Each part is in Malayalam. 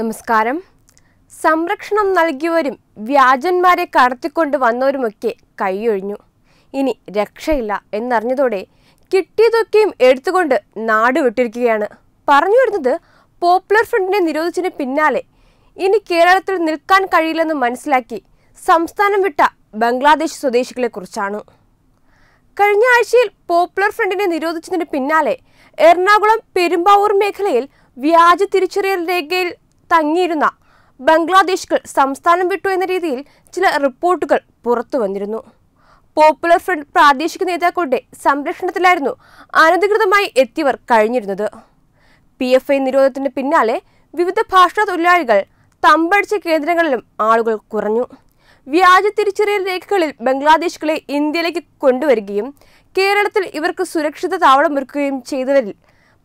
നമസ്കാരം സംരക്ഷണം നൽകിയവരും വ്യാജന്മാരെ കടത്തിക്കൊണ്ട് വന്നവരുമൊക്കെ കൈയൊഴിഞ്ഞു ഇനി രക്ഷയില്ല എന്നറിഞ്ഞതോടെ കിട്ടിയതൊക്കെയും എടുത്തുകൊണ്ട് നാട് വിട്ടിരിക്കുകയാണ് പറഞ്ഞു വരുന്നത് പോപ്പുലർ ഫ്രണ്ടിനെ നിരോധിച്ചതിന് പിന്നാലെ ഇനി കേരളത്തിൽ നിൽക്കാൻ കഴിയില്ലെന്ന് മനസ്സിലാക്കി സംസ്ഥാനം വിട്ട ബംഗ്ലാദേശ് സ്വദേശികളെക്കുറിച്ചാണ് കഴിഞ്ഞ ആഴ്ചയിൽ പോപ്പുലർ ഫ്രണ്ടിനെ നിരോധിച്ചതിന് പിന്നാലെ എറണാകുളം പെരുമ്പാവൂർ മേഖലയിൽ വ്യാജ തിരിച്ചറിയൽ രേഖയിൽ തങ്ങിയിരുന്ന ബംഗ്ലാദേശികൾ സംസ്ഥാനം വിട്ടു എന്ന രീതിയിൽ ചില റിപ്പോർട്ടുകൾ പുറത്തു വന്നിരുന്നു പോപ്പുലർ ഫ്രണ്ട് പ്രാദേശിക നേതാക്കളുടെ സംരക്ഷണത്തിലായിരുന്നു അനധികൃതമായി എത്തിയവർ കഴിഞ്ഞിരുന്നത് പി എഫ് ഐ നിരോധത്തിന് പിന്നാലെ വിവിധ ഭാഷാ തൊഴിലാളികൾ തമ്പടിച്ച കേന്ദ്രങ്ങളിലും ആളുകൾ കുറഞ്ഞു വ്യാജ തിരിച്ചറിയൽ രേഖകളിൽ ബംഗ്ലാദേശികളെ ഇന്ത്യയിലേക്ക് കൊണ്ടുവരികയും കേരളത്തിൽ ഇവർക്ക് സുരക്ഷിത താവളമൊരുക്കുകയും ചെയ്തവരിൽ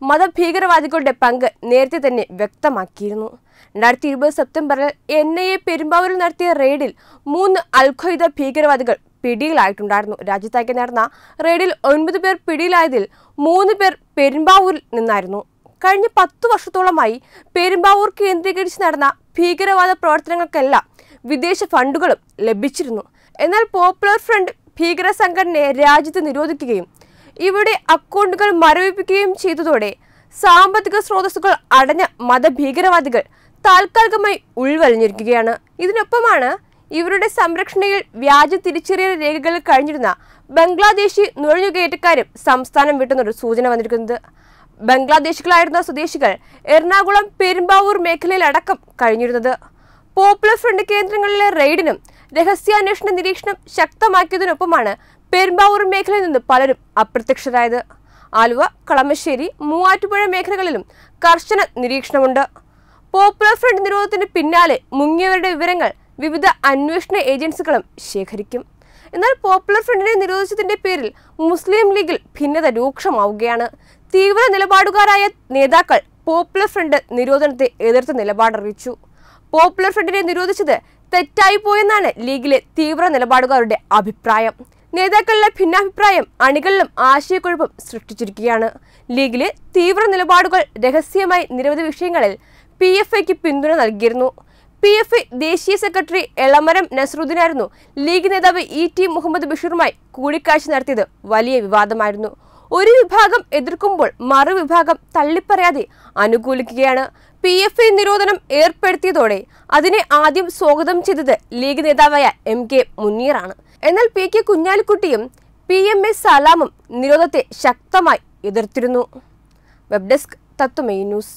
മതഭീകരവാദികളുടെ പങ്ക് നേരത്തെ തന്നെ വ്യക്തമാക്കിയിരുന്നു രണ്ടായിരത്തി ഇരുപത് സെപ്റ്റംബറിൽ എൻ ഐ എ പെരുമ്പാവൂരിൽ നടത്തിയ റെയ്ഡിൽ മൂന്ന് അൽഖയ്ദ ഭീകരവാദികൾ പിടിയിലായിട്ടുണ്ടായിരുന്നു രാജ്യത്തേക്ക് നടന്ന റെയ്ഡിൽ ഒൻപത് പേർ പിടിയിലായതിൽ മൂന്ന് പേർ പെരുമ്പാവൂരിൽ നിന്നായിരുന്നു കഴിഞ്ഞ പത്തു വർഷത്തോളമായി പെരുമ്പാവൂർ കേന്ദ്രീകരിച്ച് നടന്ന ഭീകരവാദ പ്രവർത്തനങ്ങൾക്കെല്ലാം വിദേശ ഫണ്ടുകളും ലഭിച്ചിരുന്നു എന്നാൽ പോപ്പുലർ ഫ്രണ്ട് ഭീകര സംഘടനയെ രാജ്യത്ത് നിരോധിക്കുകയും ഇവിടെ അക്കൗണ്ടുകൾ മരവിപ്പിക്കുകയും ചെയ്തതോടെ സാമ്പത്തിക സ്രോതസ്സുകൾ അടഞ്ഞ മതഭീകരവാദികൾ താൽക്കാലികമായി ഉൾവലിഞ്ഞിരിക്കുകയാണ് ഇതിനൊപ്പമാണ് ഇവരുടെ സംരക്ഷണയിൽ വ്യാജ തിരിച്ചറിയൽ രേഖകൾ കഴിഞ്ഞിരുന്ന ബംഗ്ലാദേശി നുഴഞ്ഞുകയറ്റക്കാരും സംസ്ഥാനം വിട്ടുന്നൊരു സൂചന വന്നിരിക്കുന്നത് ബംഗ്ലാദേശികളായിരുന്ന സ്വദേശികൾ എറണാകുളം പെരുമ്പാവൂർ മേഖലയിലടക്കം കഴിഞ്ഞിരുന്നത് പോപ്പുലർ ഫ്രണ്ട് കേന്ദ്രങ്ങളിലെ റെയ്ഡിനും രഹസ്യാന്വേഷണ നിരീക്ഷണം ശക്തമാക്കിയതിനൊപ്പമാണ് പെരുമ്പാവൂർ മേഖലയിൽ നിന്ന് പലരും അപ്രത്യക്ഷരായത് ആലുവ കളമശ്ശേരി മൂവാറ്റുപുഴ മേഖലകളിലും കർശന നിരീക്ഷണമുണ്ട് പോപ്പുലർ ഫ്രണ്ട് നിരോധത്തിന് പിന്നാലെ മുങ്ങിയവരുടെ വിവരങ്ങൾ വിവിധ അന്വേഷണ ഏജൻസികളും ശേഖരിക്കും എന്നാൽ പോപ്പുലർ ഫ്രണ്ടിനെ നിരോധിച്ചതിന്റെ പേരിൽ മുസ്ലിം ലീഗിൽ ഭിന്നത രൂക്ഷമാവുകയാണ് തീവ്ര നിലപാടുകാരായ നേതാക്കൾ പോപ്പുലർ ഫ്രണ്ട് നിരോധനത്തെ എതിർത്ത് നിലപാടറിയിച്ചു പോപ്പുലർ ഫ്രണ്ടിനെ നിരോധിച്ചത് തെറ്റായി പോയെന്നാണ് ലീഗിലെ തീവ്ര നിലപാടുകാരുടെ അഭിപ്രായം നേതാക്കളിലെ ഭിന്നാഭിപ്രായം അണികളിലും ആശയക്കുഴപ്പം സൃഷ്ടിച്ചിരിക്കുകയാണ് ലീഗിലെ തീവ്ര നിലപാടുകൾ രഹസ്യമായി നിരവധി വിഷയങ്ങളിൽ പി എഫ് ഐക്ക് പിന്തുണ നൽകിയിരുന്നു പി എഫ് ഐ ദേശീയ സെക്രട്ടറി എളമരം നസറുദ്ദീനായിരുന്നു ലീഗ് നേതാവ് ഇ ടി മുഹമ്മദ് ബഷീറുമായി കൂടിക്കാഴ്ച നടത്തിയത് വലിയ വിവാദമായിരുന്നു ഒരു വിഭാഗം എതിർക്കുമ്പോൾ മറുവിഭാഗം തള്ളിപ്പറയാതെ അനുകൂലിക്കുകയാണ് പി എഫ് ഐ നിരോധനം ഏർപ്പെടുത്തിയതോടെ അതിനെ ആദ്യം സ്വാഗതം ചെയ്തത് ലീഗ് നേതാവായ എം കെ മുനീറാണ് എന്നാൽ പി കെ കുഞ്ഞാലിക്കുട്ടിയും പി എം എസ് സലാമും നിരോധത്തെ ശക്തമായി എതിർത്തിരുന്നു വെബ് ഡെസ്ക് തത്വമേ ന്യൂസ്